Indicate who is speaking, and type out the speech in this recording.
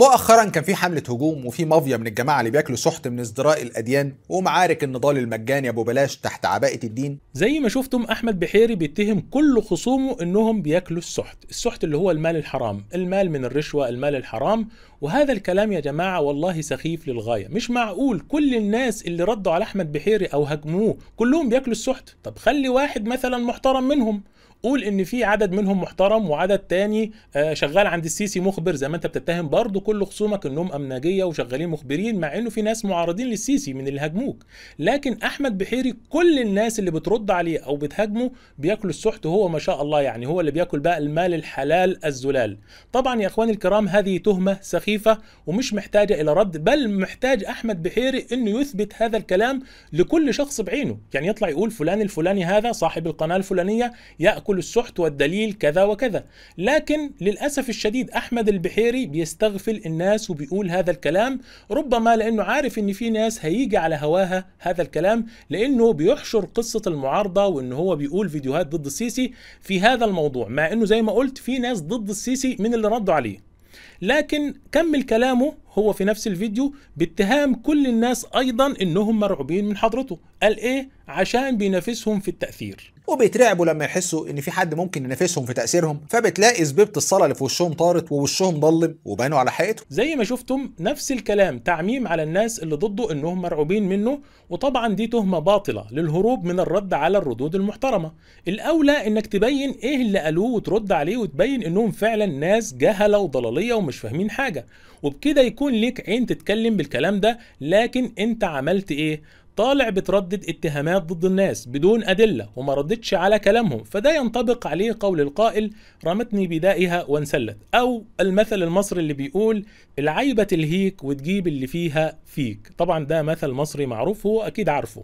Speaker 1: مؤخرا كان في حملة هجوم وفي مافيا من الجماعة اللي بياكلوا سحت من ازدراء الأديان ومعارك النضال المجاني أبو بلاش تحت عباءة الدين زي ما شفتم أحمد بحيري بيتهم كل
Speaker 2: خصومه إنهم بياكلوا السحت السحت اللي هو المال الحرام المال من الرشوة المال الحرام وهذا الكلام يا جماعة والله سخيف للغاية مش معقول كل الناس اللي ردوا على أحمد بحيري أو هاجموه كلهم بياكلوا السحت طب خلي واحد مثلا محترم منهم قول ان في عدد منهم محترم وعدد تاني آه، شغال عند السيسي مخبر زي ما انت بتتهم برضه كل خصومك انهم امناجيه وشغالين مخبرين مع انه في ناس معارضين للسيسي من اللي هاجموك لكن احمد بحيري كل الناس اللي بترد عليه او بتهاجمه بياكلوا السحت وهو ما شاء الله يعني هو اللي بياكل بقى المال الحلال الزلال طبعا يا اخواني الكرام هذه تهمه سخيفه ومش محتاجه الى رد بل محتاج احمد بحيري انه يثبت هذا الكلام لكل شخص بعينه يعني يطلع يقول فلان الفلاني هذا صاحب القناه الفلانيه ياكل يأكل السحت والدليل كذا وكذا لكن للأسف الشديد أحمد البحيري بيستغفل الناس وبيقول هذا الكلام ربما لأنه عارف إن في ناس هيجي على هواها هذا الكلام لأنه بيحشر قصة المعارضة وإن هو بيقول فيديوهات ضد السيسي في هذا الموضوع مع إنه زي ما قلت في ناس ضد السيسي من اللي ردوا عليه لكن كمل كلامه هو في نفس الفيديو باتهام كل الناس ايضا انهم مرعوبين من حضرته قال
Speaker 1: ايه عشان بينافسهم في التاثير وبيترعبوا لما يحسوا ان في حد ممكن ينافسهم في تاثيرهم فبتلاقي زبيبه الصلاه اللي في وشهم طارت ووشهم ضلم وبانوا على حقيقتهم
Speaker 2: زي ما شفتم نفس الكلام تعميم على الناس اللي ضده انهم مرعوبين منه وطبعا دي تهمه باطله للهروب من الرد على الردود المحترمه الاولى انك تبين ايه اللي قالوه وترد عليه وتبين انهم فعلا ناس جهله وضلاليه ومش فاهمين حاجه وبكده يكون ليك عين تتكلم بالكلام ده لكن انت عملت ايه طالع بتردد اتهامات ضد الناس بدون أدلة وما ردتش على كلامهم فده ينطبق عليه قول القائل رمتني بدائها وانسلت أو المثل المصري اللي بيقول العيبة تلهيك وتجيب اللي فيها فيك طبعا ده مثل مصري معروف هو أكيد عارفه